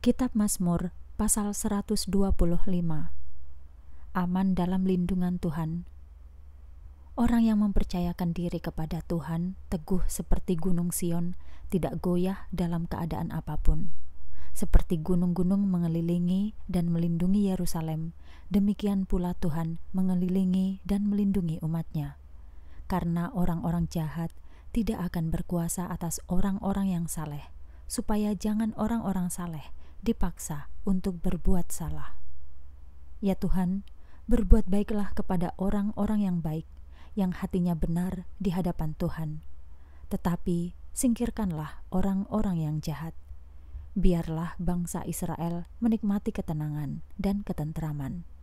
Kitab Mazmur pasal 125 Aman dalam lindungan Tuhan Orang yang mempercayakan diri kepada Tuhan teguh seperti gunung Sion, tidak goyah dalam keadaan apapun. Seperti gunung-gunung mengelilingi dan melindungi Yerusalem, demikian pula Tuhan mengelilingi dan melindungi umatnya. Karena orang-orang jahat tidak akan berkuasa atas orang-orang yang saleh, supaya jangan orang-orang saleh dipaksa untuk berbuat salah. Ya Tuhan, berbuat baiklah kepada orang-orang yang baik, yang hatinya benar di hadapan Tuhan. Tetapi singkirkanlah orang-orang yang jahat. Biarlah bangsa Israel menikmati ketenangan dan ketentraman.